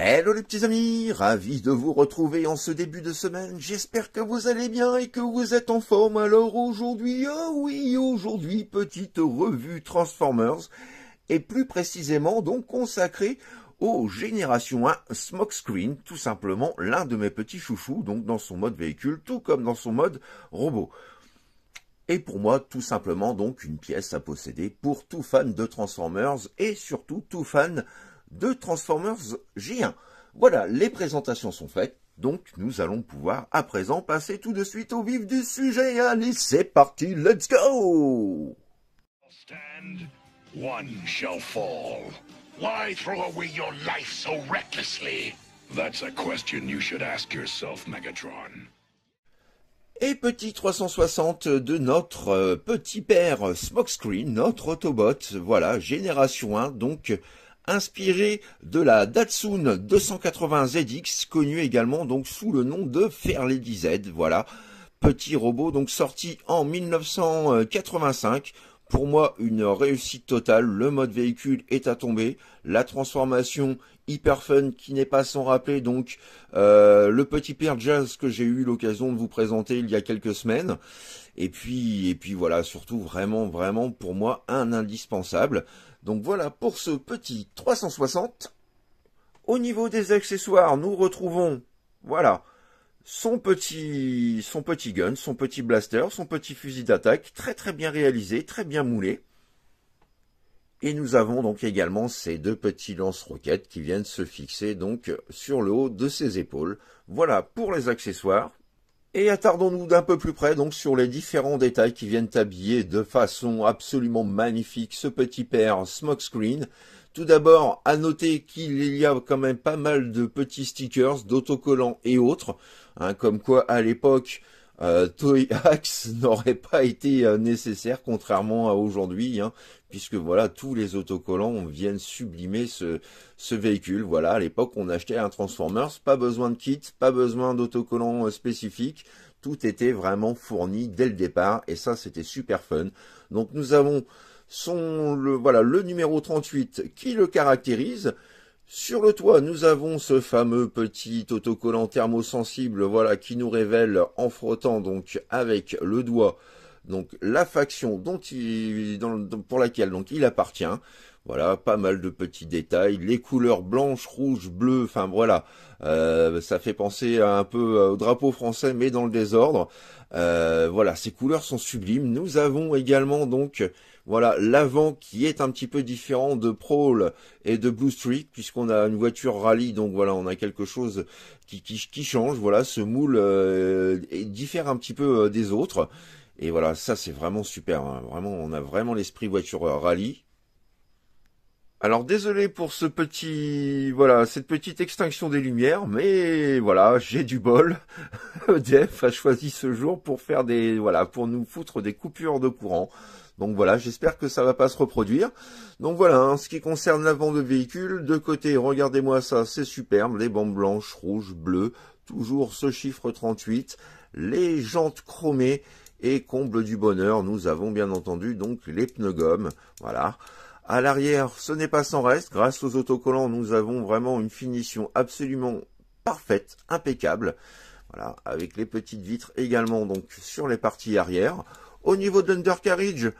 Hello les petits amis, ravi de vous retrouver en ce début de semaine, j'espère que vous allez bien et que vous êtes en forme. Alors aujourd'hui, oh oui, aujourd'hui, petite revue Transformers, et plus précisément donc consacrée aux Génération 1 Smokescreen, tout simplement l'un de mes petits chouchous, donc dans son mode véhicule, tout comme dans son mode robot. Et pour moi, tout simplement donc une pièce à posséder pour tout fan de Transformers et surtout tout fan deux Transformers g 1 Voilà, les présentations sont faites, donc nous allons pouvoir à présent passer tout de suite au vif du sujet. Allez, c'est parti, let's go one shall fall. Why throw away your life so recklessly That's a question you should ask yourself, Megatron. Et petit 360 de notre euh, petit père Smokescreen, notre Autobot, voilà, génération 1, donc inspiré de la Datsun 280ZX, connue également donc sous le nom de Fairlady Z. Voilà, petit robot donc sorti en 1985 pour moi, une réussite totale. Le mode véhicule est à tomber. La transformation hyper fun qui n'est pas sans rappeler donc euh, le petit père jazz que j'ai eu l'occasion de vous présenter il y a quelques semaines. Et puis, et puis voilà, surtout vraiment, vraiment pour moi un indispensable. Donc voilà pour ce petit 360. Au niveau des accessoires, nous retrouvons, voilà, son petit, son petit gun, son petit blaster, son petit fusil d'attaque, très très bien réalisé, très bien moulé. Et nous avons donc également ces deux petits lance-roquettes qui viennent se fixer donc sur le haut de ses épaules. Voilà pour les accessoires. Et attardons-nous d'un peu plus près donc sur les différents détails qui viennent habiller de façon absolument magnifique ce petit pair smokescreen tout d'abord, à noter qu'il y a quand même pas mal de petits stickers, d'autocollants et autres, hein, comme quoi à l'époque, euh, Toy Axe n'aurait pas été euh, nécessaire, contrairement à aujourd'hui, hein, puisque voilà, tous les autocollants viennent sublimer ce, véhicule. Voilà, à l'époque, on achetait un Transformers, pas besoin de kit, pas besoin d'autocollants euh, spécifiques, tout était vraiment fourni dès le départ, et ça, c'était super fun. Donc nous avons sont le, voilà, le numéro 38 qui le caractérise. Sur le toit, nous avons ce fameux petit autocollant thermosensible, voilà, qui nous révèle en frottant donc avec le doigt donc la faction dont il, pour laquelle donc il appartient. Voilà, pas mal de petits détails. Les couleurs blanches, rouges, bleues, enfin voilà. Euh, ça fait penser un peu euh, au drapeau français, mais dans le désordre. Euh, voilà, ces couleurs sont sublimes. Nous avons également donc voilà l'avant qui est un petit peu différent de Prowl et de Blue Streak puisqu'on a une voiture rallye donc voilà on a quelque chose qui, qui, qui change voilà ce moule diffère un petit peu des autres et voilà ça c'est vraiment super hein. vraiment on a vraiment l'esprit voiture rallye alors désolé pour ce petit voilà, cette petite extinction des lumières, mais voilà, j'ai du bol. EDF a choisi ce jour pour faire des voilà, pour nous foutre des coupures de courant. Donc voilà, j'espère que ça va pas se reproduire. Donc voilà, en hein, ce qui concerne l'avant de véhicule, de côté, regardez-moi ça, c'est superbe, les bandes blanches, rouges, bleues, toujours ce chiffre 38, les jantes chromées et comble du bonheur, nous avons bien entendu donc les pneus gommes. Voilà. À l'arrière, ce n'est pas sans reste. Grâce aux autocollants, nous avons vraiment une finition absolument parfaite, impeccable. Voilà, avec les petites vitres également donc sur les parties arrière. Au niveau de l'undercarriage,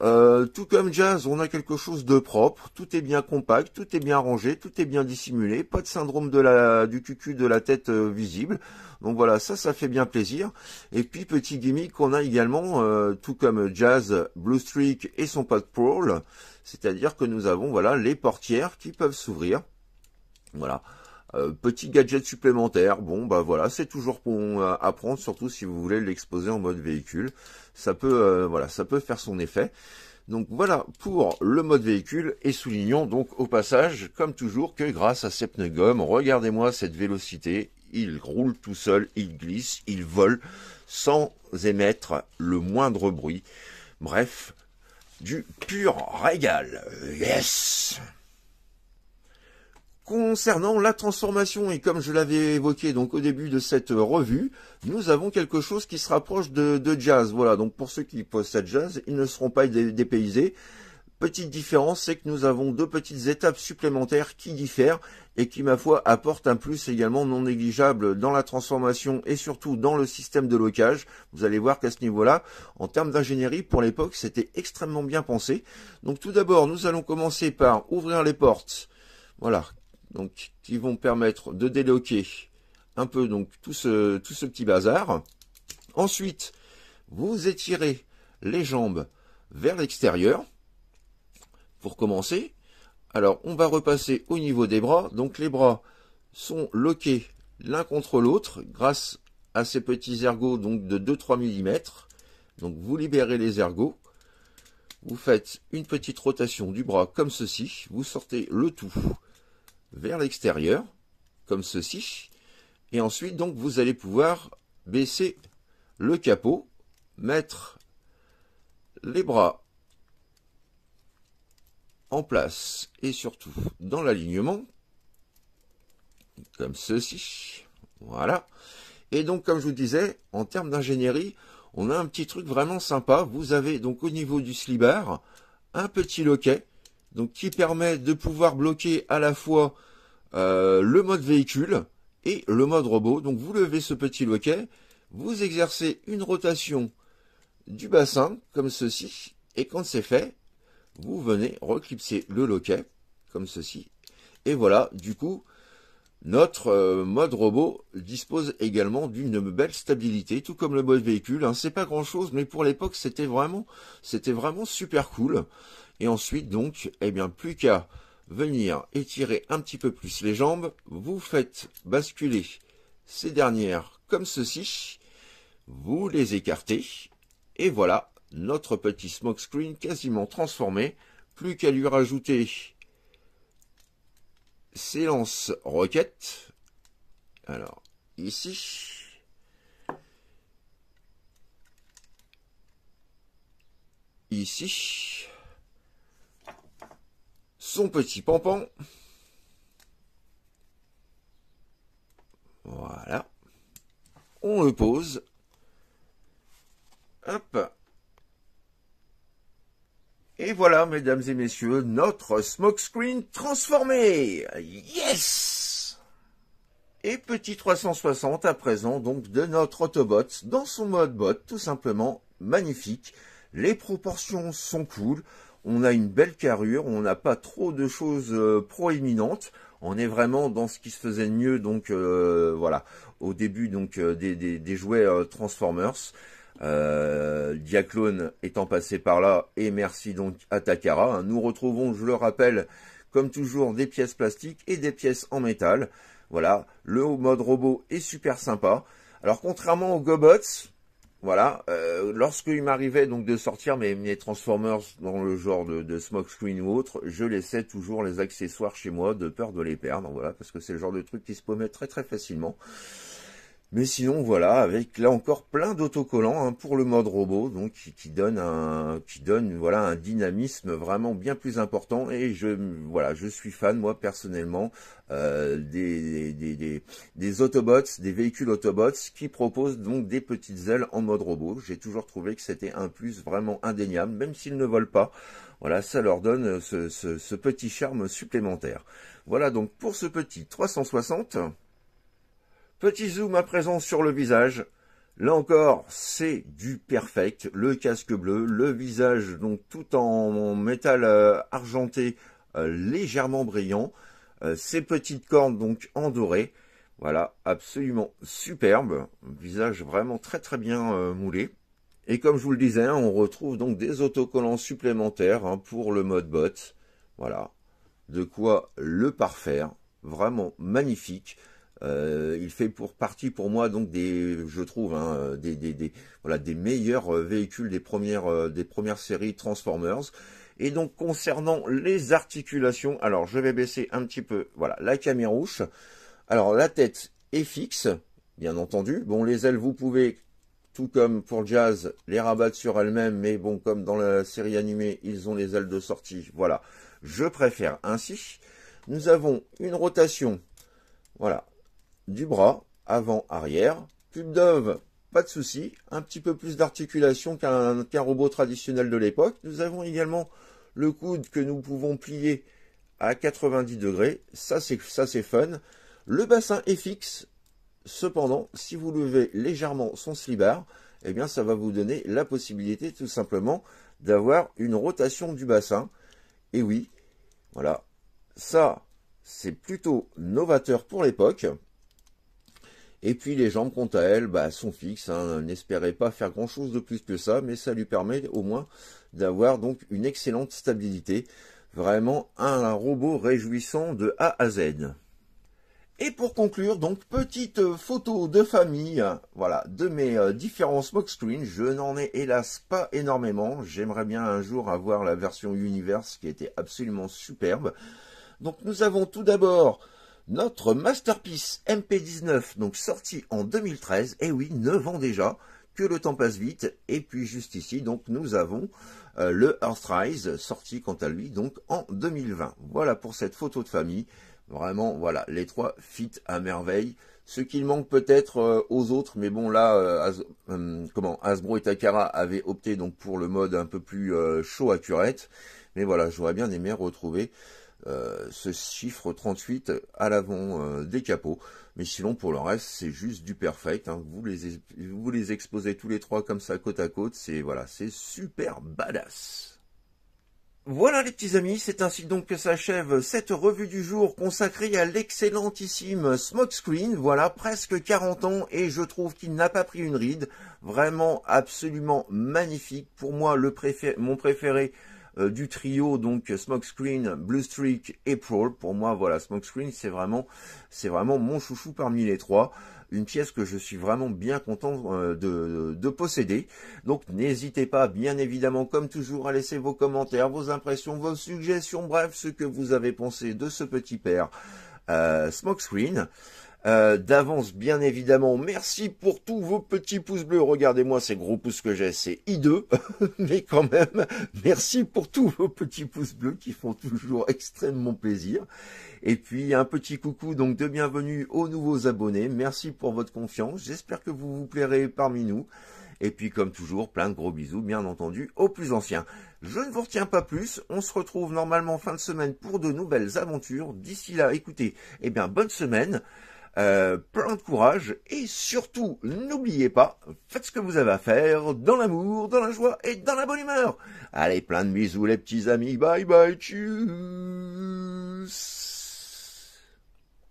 euh, tout comme jazz, on a quelque chose de propre, tout est bien compact, tout est bien rangé, tout est bien dissimulé, pas de syndrome de la, du cucu de la tête euh, visible. Donc voilà, ça, ça fait bien plaisir. Et puis, petit gimmick qu'on a également, euh, tout comme jazz, Blue Streak et son pad pool c'est-à-dire que nous avons voilà les portières qui peuvent s'ouvrir. Voilà. Euh, petit gadget supplémentaire, bon bah voilà, c'est toujours pour euh, à prendre, surtout si vous voulez l'exposer en mode véhicule. Ça peut, euh, voilà, ça peut faire son effet. Donc voilà pour le mode véhicule et soulignons donc au passage, comme toujours, que grâce à ces pneus regardez-moi cette vélocité, il roule tout seul, il glisse, il vole sans émettre le moindre bruit. Bref, du pur régal. Yes Concernant la transformation, et comme je l'avais évoqué donc au début de cette euh, revue, nous avons quelque chose qui se rapproche de, jazz. Voilà, donc pour ceux qui possèdent jazz, ils ne seront pas dépaysés. Petite différence, c'est que nous avons deux petites étapes supplémentaires qui diffèrent et qui, ma foi, apportent un plus également non négligeable dans la transformation et surtout dans le système de locage. Vous allez voir qu'à ce niveau-là, en termes d'ingénierie, pour l'époque, c'était extrêmement bien pensé. Donc tout d'abord, nous allons commencer par ouvrir les portes. Voilà, donc qui vont permettre de déloquer un peu donc tout ce, tout ce petit bazar. Ensuite, vous étirez les jambes vers l'extérieur pour commencer. Alors, on va repasser au niveau des bras. Donc, les bras sont loqués l'un contre l'autre grâce à ces petits ergots donc de 2-3 mm. Donc, vous libérez les ergots. Vous faites une petite rotation du bras comme ceci. Vous sortez le tout vers l'extérieur, comme ceci. Et ensuite, donc, vous allez pouvoir baisser le capot, mettre les bras en place et surtout dans l'alignement, comme ceci. Voilà. Et donc, comme je vous disais, en termes d'ingénierie, on a un petit truc vraiment sympa. Vous avez donc au niveau du slibar un petit loquet donc qui permet de pouvoir bloquer à la fois euh, le mode véhicule et le mode robot. Donc vous levez ce petit loquet, vous exercez une rotation du bassin comme ceci, et quand c'est fait, vous venez reclipser le loquet comme ceci. Et voilà, du coup, notre euh, mode robot dispose également d'une belle stabilité, tout comme le mode véhicule. Hein. C'est pas grand chose, mais pour l'époque, c'était vraiment, c'était vraiment super cool. Et ensuite, donc, eh bien, plus qu'à venir étirer un petit peu plus les jambes, vous faites basculer ces dernières comme ceci, vous les écartez, et voilà, notre petit Smokescreen screen quasiment transformé. Plus qu'à lui rajouter séance requête. Alors, ici. Ici. Son petit pampan. Voilà. On le pose. Hop. Et voilà, mesdames et messieurs, notre smoke screen transformé Yes Et petit 360 à présent, donc, de notre Autobot, dans son mode bot, tout simplement magnifique. Les proportions sont cool, on a une belle carrure, on n'a pas trop de choses euh, proéminentes, on est vraiment dans ce qui se faisait mieux, donc, euh, voilà, au début, donc, euh, des, des, des, jouets Transformers. Euh, Diaclone étant passé par là, et merci donc à Takara. Hein. Nous retrouvons, je le rappelle, comme toujours, des pièces plastiques et des pièces en métal. Voilà, le mode robot est super sympa. Alors contrairement aux Gobots, voilà, euh, lorsque lorsqu'il m'arrivait donc de sortir mes, Transformers dans le genre de, de Screen ou autre, je laissais toujours les accessoires chez moi de peur de les perdre, voilà, parce que c'est le genre de truc qui se pommait très très facilement. Mais sinon, voilà, avec là encore plein d'autocollants hein, pour le mode robot, donc qui, donne un, qui donne voilà un dynamisme vraiment bien plus important. Et je voilà, je suis fan moi personnellement euh, des, des, des, Autobots, des véhicules Autobots qui proposent donc des petites ailes en mode robot. J'ai toujours trouvé que c'était un plus vraiment indéniable, même s'ils ne volent pas. Voilà, ça leur donne ce, ce petit charme supplémentaire. Voilà donc pour ce petit 360. Petit zoom à présent sur le visage. Là encore, c'est du perfect. Le casque bleu, le visage donc tout en métal euh, argenté euh, légèrement brillant. ces euh, petites cornes donc en doré. Voilà, absolument superbe. Visage vraiment très très bien moulé. Et comme je vous le disais, on retrouve donc des autocollants supplémentaires hein, pour le mode bot. Voilà, de quoi le parfaire. Vraiment magnifique. Euh, il fait pour partie pour moi donc des, je trouve, hein, des, voilà, des meilleurs euh, véhicules des premières, euh, des premières séries Transformers. Et donc concernant les articulations, alors je vais baisser un petit peu, voilà, la caméra rouge. Alors la tête est fixe, bien entendu. Bon, les ailes, vous pouvez, tout comme pour Jazz, les rabattre sur elles-mêmes, mais bon, comme dans la série animée, ils ont les ailes de sortie. Voilà, je préfère ainsi. Nous avons une rotation, voilà, du bras, avant-arrière, pub Dove, pas de souci, un petit peu plus d'articulation qu'un robot traditionnel de l'époque. Nous avons également le coude que nous pouvons plier à 90 degrés, ça c'est ça c'est fun. Le bassin est fixe, cependant, si vous levez légèrement son slibard, eh bien ça va vous donner la possibilité tout simplement d'avoir une rotation du bassin. Et oui, voilà, ça c'est plutôt novateur pour l'époque. Et puis les jambes, quant à elles, bah, sont fixes, hein. N'espérez pas faire grand-chose de plus que ça, mais ça lui permet au moins d'avoir donc une excellente stabilité. Vraiment un robot réjouissant de A à Z. Et pour conclure, donc, petite photo de famille, voilà, de mes euh, différents smoke screens. Je n'en ai hélas pas énormément. J'aimerais bien un jour avoir la version Universe qui était absolument superbe. Donc nous avons tout d'abord notre masterpiece MP19, donc sorti en 2013, et eh oui, 9 ans déjà, que le temps passe vite, et puis juste ici, donc nous avons euh, le Earthrise, sorti quant à lui, donc en 2020. Voilà pour cette photo de famille, vraiment, voilà, les trois fit à merveille, ce qu'il manque peut-être euh, aux autres, mais bon là, euh, comment, Hasbro et Takara avaient opté donc pour le mode un peu plus chaud à curette, mais voilà, j'aurais bien aimé retrouver euh, ce chiffre 38 à l'avant euh, des capots. Mais sinon, pour le reste, c'est juste du perfect. Hein. Vous, les, exposez tous les trois comme ça, côte à côte. C'est voilà, c'est super badass. Voilà les petits amis, c'est ainsi donc que s'achève cette revue du jour consacrée à l'excellentissime Smokescreen, voilà presque 40 ans et je trouve qu'il n'a pas pris une ride, vraiment absolument magnifique, pour moi le mon préféré euh, du trio donc Smokescreen, Blue Streak et Pearl. Pour moi, voilà, Smokescreen, c'est vraiment, c'est vraiment mon chouchou parmi les trois. Une pièce que je suis vraiment bien content euh, de, de, posséder. Donc n'hésitez pas, bien évidemment, comme toujours, à laisser vos commentaires, vos impressions, vos suggestions, bref, ce que vous avez pensé de ce petit père euh, Smokescreen. Euh, d'avance, bien évidemment, merci pour tous vos petits pouces bleus. Regardez-moi ces gros pouces que j'ai, c'est hideux. Mais quand même, merci pour tous vos petits pouces bleus qui font toujours extrêmement plaisir. Et puis, un petit coucou donc de bienvenue aux nouveaux abonnés. Merci pour votre confiance. J'espère que vous vous plairez parmi nous. Et puis comme toujours, plein de gros bisous, bien entendu, aux plus anciens. Je ne vous retiens pas plus, on se retrouve normalement fin de semaine pour de nouvelles aventures. D'ici là, écoutez, eh bien bonne semaine. Euh, plein de courage et surtout n'oubliez pas, faites ce que vous avez à faire dans l'amour, dans la joie et dans la bonne humeur. Allez, plein de bisous les petits amis, bye bye, tchuss.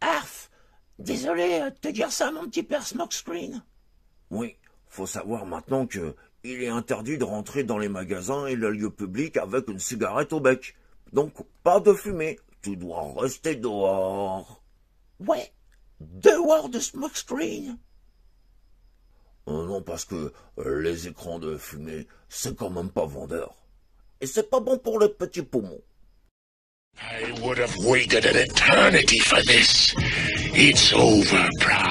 Arf, désolé de te dire ça mon petit père Smokescreen. Oui, faut savoir maintenant que il est interdit de rentrer dans les magasins et le lieu public avec une cigarette au bec. Donc pas de fumée, tu dois rester dehors. Ouais, deux heures de smoke screen euh, Non, parce que euh, les écrans de fumée, c'est quand même pas vendeur. Et c'est pas bon pour les petits poumons. I would have waited an eternity for this. It's over, Price.